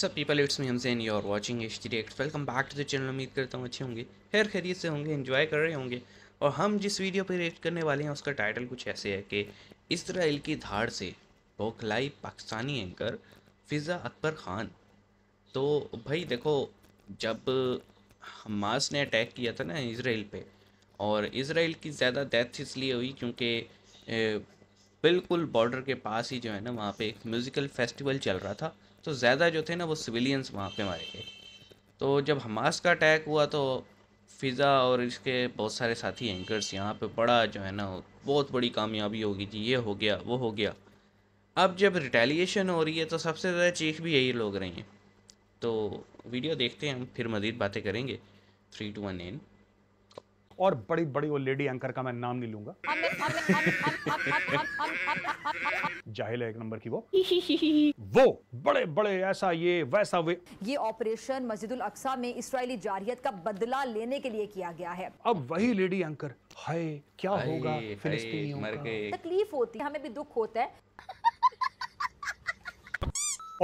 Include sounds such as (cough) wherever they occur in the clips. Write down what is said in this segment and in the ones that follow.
सब people it's me हमसेन you are watching H D welcome back to the channel उम्मीद करता हूँ अच्छे होंगे हेर खरीद से होंगे इन्जॉय कर रहे होंगे और हम जिस वीडियो पर रिएक्ट करने वाले हैं उसका टाइटल कुछ ऐसे है कि इसराइल की धाड़ से बोखलाई पाकिस्तानी एंकर फिज़ा अकबर खान तो भाई देखो जब हमास ने अटैक किया था ना इसराइल पर और इसराइल की ज़्यादा डेथ इसलिए हुई क्योंकि बिल्कुल बॉर्डर के पास ही जो है ना वहाँ पे एक म्यूज़िकल फेस्टिवल चल रहा था तो ज़्यादा जो थे ना वो सिविलियंस वहाँ पे मारे गए तो जब हमास का अटैक हुआ तो फ़िज़ा और इसके बहुत सारे साथी एंकर्स यहाँ पे बड़ा जो है ना बहुत बड़ी कामयाबी होगी जी ये हो गया वो हो गया अब जब रिटेलिएशन हो रही है तो सबसे ज़्यादा चीख भी यही लोग रही हैं तो वीडियो देखते हैं हम फिर मज़ीद बातें करेंगे थ्री टू वन एन और बड़ी बड़ी वो लेडी एंकर का मैं नाम नहीं लूंगा जाहिल है एक नंबर की वो (laughs) वो बड़े बड़े ऐसा ये वैसा वे ये ऑपरेशन मस्जिद अक्सा में इसराइली जारियत का बदला लेने के लिए किया गया है अब वही लेडी एंकर हाय क्या होगा फिलिस्तीनियों का तकलीफ होती है हमें भी दुख होता है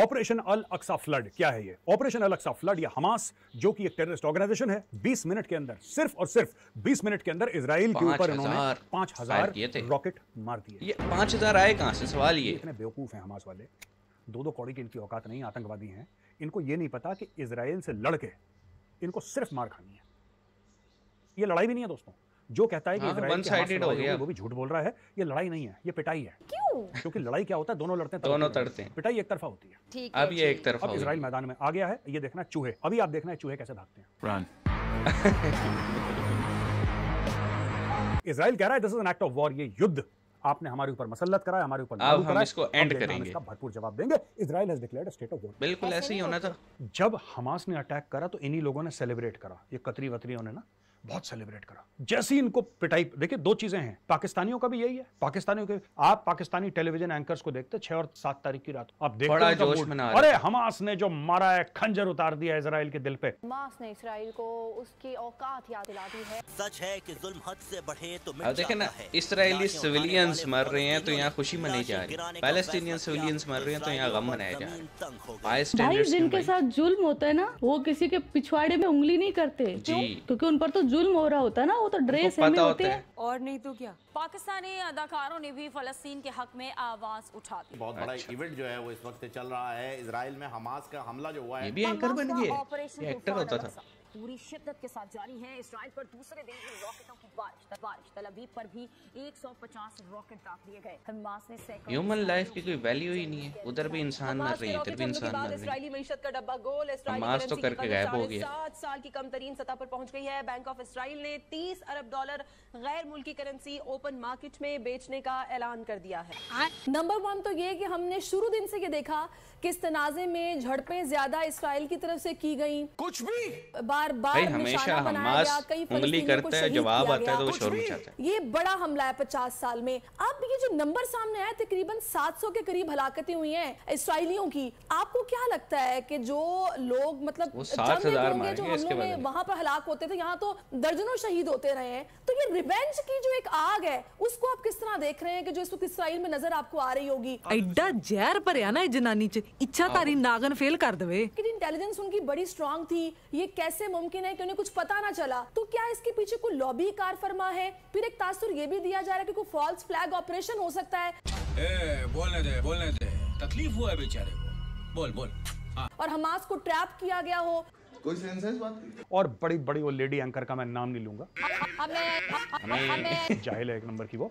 ऑपरेशन अल अक्सा फ्लड क्या है ये ऑपरेशन अल अक्सा फ्लड या हमास जो कि एक टेररिस्ट ऑर्गेनाइजेशन है 20 मिनट के अंदर सिर्फ और सिर्फ 20 मिनट के अंदर इसराइल के ऊपर इन्होंने पांच हजार रॉकेट मार दिए ये पांच हजार आए कहां से सवाल ये इतने बेवकूफ हैं हमास वाले दो दो कौड़ी की इनकी औकात नहीं आतंकवादी हैं इनको ये नहीं पता कि इसराइल से लड़के इनको सिर्फ मार खानी है ये लड़ाई भी नहीं है दोस्तों जो कहता है कि हाँ, इसराइल हो गया वो भी झूठ बोल रहा है ये लड़ाई नहीं है ये पिटाई है क्यों क्योंकि लड़ाई क्या होता है दोनों लड़ते हैं दोनों तड़ते हैं पिटाई एक तरफा होती है अब ये एक तरफा अब इसराइल मैदान में आ गया है ये देखना चूहे अभी आप देखना है चूहे कैसे भागते हैं (laughs) इसराइल कह रहा है this is an act of war ये युद्ध आपने हमारे ऊपर मसलत कराया हमारे ऊपर अब हम इसको एंड करेंगे इसका भरपूर जवाब देंगे Israel has declared a state of war बिल्कुल ऐसे ही होना था जब हमास ने अटैक करा तो इन्हीं लोगों ने सेलिब्रेट करा ये कतरी वतरी ने ना बहुत सेलिब्रेट करा जैसे ही इनको पिटाई देखिए दो चीजें हैं पाकिस्तानियों का भी यही है पाकिस्तानियों के आप पाकिस्तानी टेलीविजन एंकर्स को देखते छह और सात तारीख की रात आप देख जोश देखते अरे हमास ने जो मारा है खंजर उतार दिया इसराइल के दिल पे हमास ने इसराइल को उसकी औकात याद दिला दी है सच है कि जुल्म हद से बढ़े तो देखे ना इसराइली सिविलियंस मर रहे हैं तो यहाँ खुशी मनाई जा रही है पैलेस्टीनियन सिविलियंस मर रहे हैं तो यहाँ गम मनाया जा रहा है जिनके साथ जुल्म होता है ना वो किसी के पिछवाड़े में उंगली नहीं करते जी क्योंकि उन पर तो जुल्म हो रहा होता है ना वो तो ड्रेस हमें होते है और नहीं तो क्या पाकिस्तानी अदाकारों ने भी फलस्तीन के हक में आवाज उठा दी बहुत बड़ा इवेंट अच्छा। जो है वो इस वक्त चल रहा है इसराइल में हमास का हमला जो हुआ है ये भी एंकर बन गए एक्टर होता था पूरी शिद्दत के साथ जारी है इसराइल पर दूसरे दिन भी रॉकेटों की बारिश बारिश तलबीब पर भी 150 रॉकेट दाग दिए गए ने ह्यूमन लाइफ की कोई वैल्यू ही नहीं है उधर भी इंसान मर रही है इधर भी इंसान मर रहे मीशत का डब्बा गोल इसराइल तो करके गायब हो गया सात साल की कम तरीन सतह पर पहुंच गई है बैंक ऑफ इसराइल ने तीस अरब डॉलर गैर मुल्की करेंसी ओपन मार्केट में बेचने का ऐलान कर दिया है नंबर वन तो ये की हमने शुरू दिन से ये देखा किस तनाजे में झड़पें ज्यादा इसराइल की तरफ से की गई कुछ भी बार बार बार हमेशा हमास उंगली करते हैं जवाब आता है तो वो शोर मचाते हैं ये बड़ा हमला है पचास साल में अब ये जो नंबर सामने आया तकरीबन सात सौ के करीब हलाकतें हुई हैं इसराइलियों की आपको क्या लगता है कि जो लोग मतलब सात हजार में वहाँ पर हलाक होते थे यहाँ तो दर्जनों शहीद होते रहे हैं तो ये रिवेंज की जो एक आग है ਤਰ੍ਹਾਂ ਦੇਖ ਰਹੇ ਹਾਂ ਕਿ ਜੋ ਇਸ ਵਕਤ ਇਸਰਾਈਲ ਮੇ ਨਜ਼ਰ ਆਪਕੋ ਆ ਰਹੀ ਹੋਗੀ ਐਡਾ ਜ਼ਹਿਰ ਭਰਿਆ ਨਾ ਇਹ ਜਨਾਨੀ ਚ ਇੱਛਾਧਾਰੀ ਨਾਗਨ ਫੇਲ ਕਰ ਦਵੇ ਕਿ इंटेलिजेंस उनकी बड़ी स्ट्रांग थी ये कैसे मुमकिन है कि उन्हें कुछ पता ना चला तो क्या इसके पीछे कोई लॉबी कार फरमा है फिर एक तासुर तो ये भी दिया जा रहा है कि कोई फॉल्स फ्लैग ऑपरेशन हो सकता है ए, बोलने दे बोलने दे तकलीफ हुआ है बेचारे को बोल बोल हाँ। और हमास को ट्रैप किया गया हो कोई सेंस है इस बात की और बड़ी बड़ी वो लेडी एंकर का मैं नाम नहीं लूंगा जाहिल है एक नंबर की वो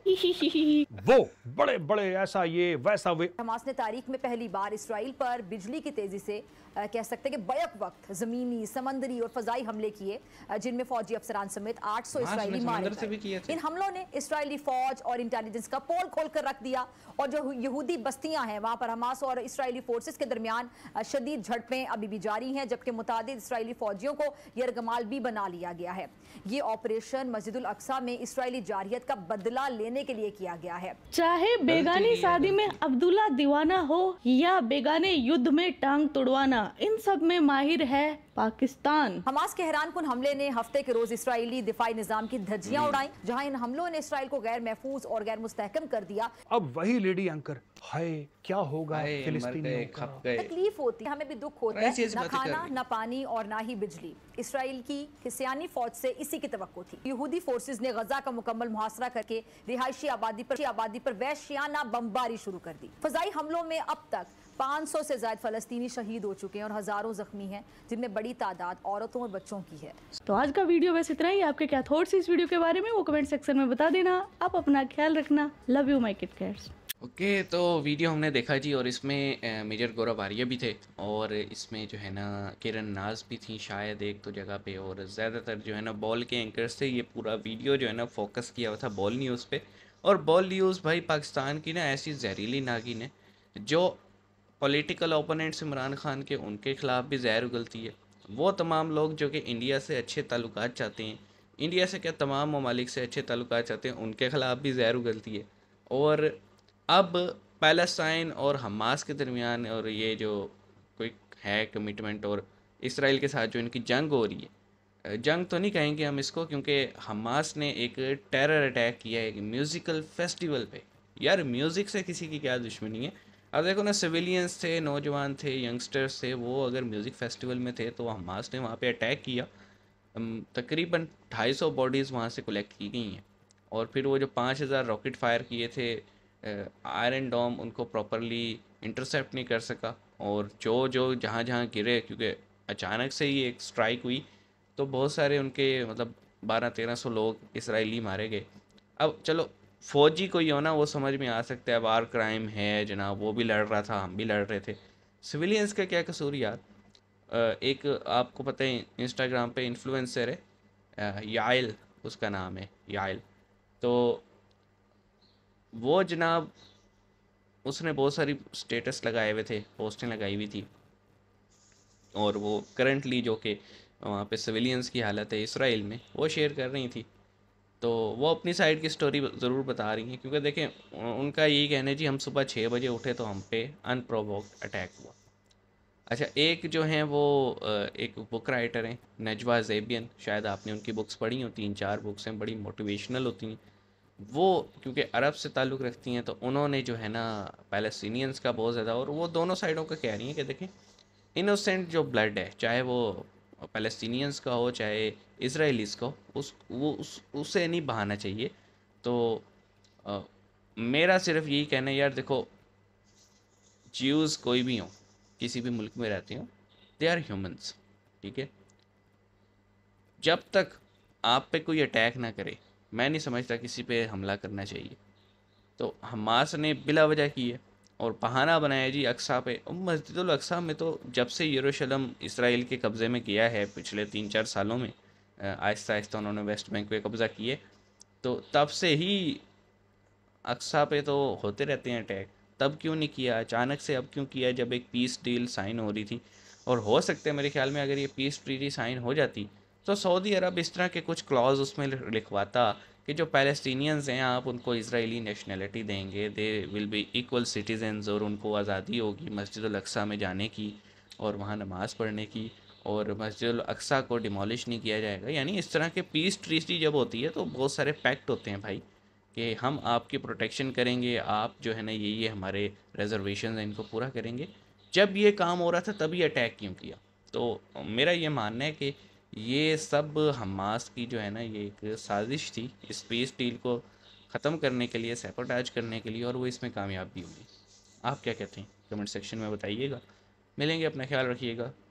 वो बड़े बड़े ऐसा ये वैसा वे हमास ने तारीख में पहली बार इसराइल पर बिजली की तेजी से आ, कह सकते हैं कि बैक वक्त जमीनी समंदरी और फजाई हमले किए जिनमें फौजी अफसरान समेत 800 सौ हाँ, इसराइली मारे इन हमलों ने इसराइली फौज और इंटेलिजेंस का पोल खोल कर रख दिया और जो यहूदी बस्तियां हैं वहां पर हमास और इसराइली फोर्सेस के दरमियान शदीद झड़पें अभी भी जारी हैं जबकि मुताद इसराइली इसराइली फौजियों को यरगमाल भी बना लिया गया है ये ऑपरेशन मस्जिद अक्सा में इसराइली जारियत का बदला लेने के लिए किया गया है चाहे बेगानी शादी में अब्दुल्ला दीवाना हो या बेगाने युद्ध में टांग तुड़वाना इन सब में माहिर है पाकिस्तान हमास के हैरान कुन हमले ने हफ्ते के रोज इसराइली दिफाई निजाम की धज्जियां उड़ाई जहां इन हमलों ने इसराइल को गैर महफूज और गैर मुस्तहकम कर दिया अब वही लेडी एंकर हाय क्या होगा तकलीफ होती है हमें भी दुख होता है न खाना न पानी और ना ही बिजली इसराइल की हिस्सानी फौज से इसी की तो थी यहूदी फोर्सेज ने गजा का मुकम्मल मुहासरा करके रिहायशी आबादी पर आबादी पर वैश्याना बमबारी शुरू कर दी फजाई हमलों में अब तक 500 से ज्यादा फलस्तीनी शहीद हो चुके हैं और हज़ारों जख्मी हैं जिनमें बड़ी तादाद औरतों और बच्चों की है तो आज का वीडियो बस इतना ही आपके क्या थॉट्स इस वीडियो के बारे में वो कमेंट सेक्शन में बता देना आप अपना ख्याल रखना love you my kit cats okay तो वीडियो हमने देखा जी और इसमें मेजर गौरव आर्य भी थे और इसमें जो है ना किरण नाज भी थी शायद एक तो जगह पे और ज़्यादातर जो है ना बॉल के एंकर्स थे ये पूरा वीडियो जो है ना फोकस किया हुआ था बॉल न्यूज़ पे और बॉल न्यूज़ भाई पाकिस्तान की ना ऐसी जहरीली नागिन है जो पॉलिटिकल ओपोनेंट्स इमरान खान के उनके ख़िलाफ़ भी जहर उगलती है वो तमाम लोग जो कि इंडिया से अच्छे ताल्लुक चाहते हैं इंडिया से क्या तमाम ममालिक से अच्छे ताल्लुक चाहते हैं उनके ख़िलाफ़ भी जहर उगलती है और अब पैलेस्टाइन और हमास के दरमियान और ये जो कोई है कमिटमेंट और इसराइल के साथ जो इनकी जंग हो रही है जंग तो नहीं कहेंगे हम इसको क्योंकि हमास ने एक टेरर अटैक किया है म्यूज़िकल फेस्टिवल पे यार म्यूज़िक से किसी की क्या दुश्मनी है अब देखो ना सिविलियंस थे नौजवान थे यंगस्टर्स थे वो अगर म्यूज़िक फेस्टिवल में थे तो हमास ने वहाँ पे अटैक किया तकरीबन सौ बॉडीज़ वहाँ से कलेक्ट की गई हैं और फिर वो जो पाँच हज़ार रॉकेट फायर किए थे आयरन डॉम उनको प्रॉपरली इंटरसेप्ट नहीं कर सका और जो जो जहाँ जहाँ गिरे क्योंकि अचानक से ही एक स्ट्राइक हुई तो बहुत सारे उनके मतलब बारह तेरह सौ लोग इसराइली मारे गए अब चलो फ़ौजी कोई हो ना वो समझ में आ सकता है वार क्राइम है जनाब वो भी लड़ रहा था हम भी लड़ रहे थे सिविलियंस का क्या कसूर यार एक आपको पता है इंस्टाग्राम पे इन्फ्लुएंसर है याइल उसका नाम है याइल तो वो जनाब उसने बहुत सारी स्टेटस लगाए हुए थे पोस्टें लगाई हुई थी और वो करंटली जो कि वहाँ पे सिविलियंस की हालत है इसराइल में वो शेयर कर रही थी तो वो अपनी साइड की स्टोरी ज़रूर बता रही हैं क्योंकि देखें उनका यही कहना है जी हम सुबह छः बजे उठे तो हम पे अनप्रोवोक्ड अटैक हुआ अच्छा एक जो हैं वो एक बुक राइटर हैं नजवा जेबियन शायद आपने उनकी बुक्स पढ़ी हो तीन चार बुक्स हैं बड़ी मोटिवेशनल होती हैं वो क्योंकि अरब से ताल्लुक़ रखती हैं तो उन्होंने जो है ना पैलेस्टीनियंस का बहुत ज़्यादा और वो दोनों साइडों का कह रही हैं कि देखें इनोसेंट जो ब्लड है चाहे वो पैलेस्टीनियंस का हो चाहे इसराइलीस को उस वो उस उसे नहीं बहाना चाहिए तो आ, मेरा सिर्फ यही कहना है यार देखो ज्यूज़ कोई भी हो किसी भी मुल्क में रहते हूँ दे आर ह्यूमंस ठीक है जब तक आप पे कोई अटैक ना करे मैं नहीं समझता किसी पे हमला करना चाहिए तो हमास ने बिला वजह की है और बहाना बनाया जी अक्सा पे मस्जिद अक्सा में तो जब से यरूशलेम इसराइल के कब्ज़े में किया है पिछले तीन चार सालों में आहिस्ता आहिस्ता उन्होंने वेस्ट बैंक पे कब्ज़ा किए तो तब से ही अक्सा पे तो होते रहते हैं अटैक तब क्यों नहीं किया अचानक से अब क्यों किया जब एक पीस डील साइन हो रही थी और हो सकता है मेरे ख्याल में अगर ये पीस ट्रीटी साइन हो जाती तो सऊदी अरब इस तरह के कुछ क्लॉज उसमें लिखवाता कि जो पैलेस्टीनियंस हैं आप उनको इसराइली नेशनलिटी देंगे they will be equal citizen और उनको आज़ादी होगी मस्जिद अक्सा में जाने की और वहाँ नमाज़ पढ़ने की और मस्जिद अक्सा को डिमोलिश नहीं किया जाएगा यानी इस तरह के पीस ट्रीटी जब होती है तो बहुत सारे पैक्ट होते हैं भाई कि हम आपकी प्रोटेक्शन करेंगे आप जो है ना ये ये हमारे रिजर्वेशन हैं इनको पूरा करेंगे जब ये काम हो रहा था तभी अटैक क्यों किया तो मेरा ये मानना है कि ये सब हमास की जो है ना ये एक साजिश थी इस पीस डील को ख़त्म करने के लिए सेपोटाज करने के लिए और वो इसमें कामयाब भी होगी आप क्या कहते हैं कमेंट सेक्शन में बताइएगा मिलेंगे अपना ख्याल रखिएगा